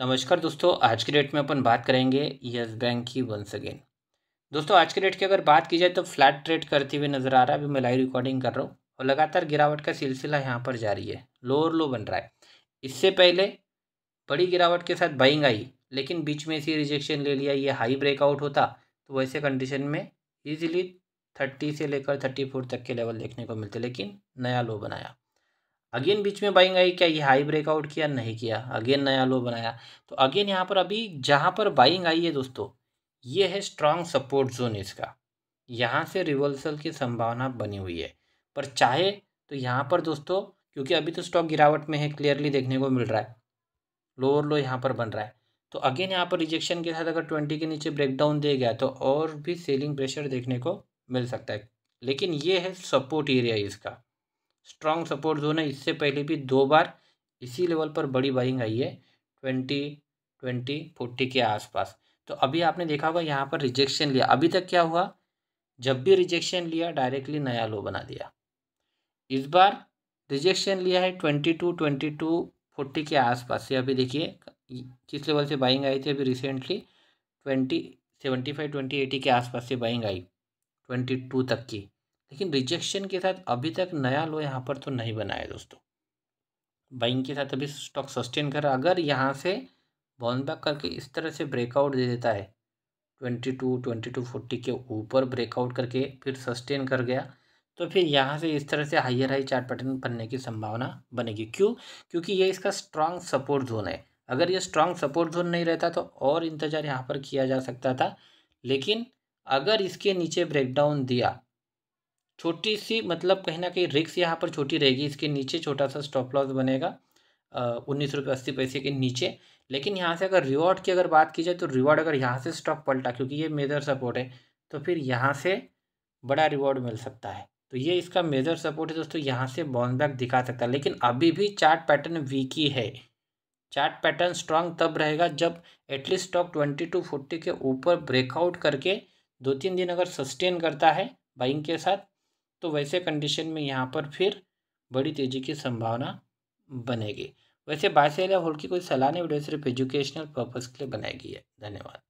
नमस्कार दोस्तों आज के डेट में अपन बात करेंगे यस बैंक की वंस अगेन दोस्तों आज के डेट की अगर बात की जाए तो फ्लैट ट्रेड करती हुई नज़र आ रहा है अभी मैं लाइव रिकॉर्डिंग कर रहा हूँ और लगातार गिरावट का सिलसिला यहाँ पर जारी है लोअर लो बन रहा है इससे पहले बड़ी गिरावट के साथ बाइंग आई लेकिन बीच में इसी रिजेक्शन ले लिया ये हाई ब्रेकआउट होता तो वैसे कंडीशन में ईजिली थर्टी से लेकर थर्टी फोर तक के लेवल देखने को मिलते लेकिन नया लो बनाया अगेन बीच में बाइंग आई क्या ये हाई ब्रेकआउट किया नहीं किया अगेन नया लो बनाया तो अगेन यहाँ पर अभी जहाँ पर बाइंग आई है दोस्तों ये है स्ट्रांग सपोर्ट जोन इसका यहाँ से रिवर्सल की संभावना बनी हुई है पर चाहे तो यहाँ पर दोस्तों क्योंकि अभी तो स्टॉक गिरावट में है क्लियरली देखने को मिल रहा है लोअर लो यहाँ पर बन रहा है तो अगेन यहाँ पर रिजेक्शन के साथ अगर ट्वेंटी के नीचे ब्रेकडाउन दे गया तो और भी सेलिंग प्रेशर देखने को मिल सकता है लेकिन ये है सपोर्ट एरिया इसका स्ट्रॉन्ग सपोर्ट जोन है इससे पहले भी दो बार इसी लेवल पर बड़ी बाइंग आई है ट्वेंटी ट्वेंटी फोर्टी के आसपास तो अभी आपने देखा होगा यहाँ पर रिजेक्शन लिया अभी तक क्या हुआ जब भी रिजेक्शन लिया डायरेक्टली नया लो बना दिया इस बार रिजेक्शन लिया है twenty two twenty two forty के आसपास से अभी देखिए किस लेवल से बाइंग आई थी अभी recently twenty seventy five twenty eighty के आसपास से बाइंग आई ट्वेंटी टू तक की लेकिन रिजेक्शन के साथ अभी तक नया लो यहाँ पर तो नहीं बना है दोस्तों बाइंग के साथ अभी स्टॉक सस्टेन कर अगर यहाँ से बाउंस बैक करके इस तरह से ब्रेकआउट दे देता है twenty two twenty two forty के ऊपर ब्रेकआउट करके फिर सस्टेन कर गया तो फिर यहाँ से इस तरह से हाइयर हाई चार्ट पैटर्न बनने की संभावना बनेगी क्यों क्योंकि ये इसका स्ट्रांग सपोर्ट जोन है अगर ये स्ट्रांग सपोर्ट जोन नहीं रहता तो और इंतज़ार यहाँ पर किया जा सकता था लेकिन अगर इसके नीचे ब्रेकडाउन दिया छोटी सी मतलब कहीं ना कहीं रिक्स यहाँ पर छोटी रहेगी इसके नीचे छोटा सा स्टॉप लॉस बनेगा उन्नीस रुपये अस्सी पैसे के नीचे लेकिन यहाँ से अगर रिवॉर्ड की अगर बात की जाए तो रिवॉर्ड अगर यहाँ से स्टॉक पलटा क्योंकि ये मेजर सपोर्ट है तो फिर यहाँ से बड़ा रिवॉर्ड मिल सकता है तो ये इसका मेजर सपोर्ट है दोस्तों यहाँ से बाउंसबैक दिखा सकता है लेकिन अभी भी चार्ट पैटर्न वीक ही है चार्ट पैटर्न स्ट्रांग तब रहेगा जब at least stock twenty two forty के ऊपर ब्रेकआउट करके दो तीन दिन अगर सस्टेन करता है बाइंग के साथ तो वैसे कंडीशन में यहाँ पर फिर बड़ी तेज़ी की संभावना बनेगी वैसे बाईस या होल्ड की कोई सलाह नहीं वीडियो सिर्फ एजुकेशनल पर्पज़ के लिए बनाई गई है धन्यवाद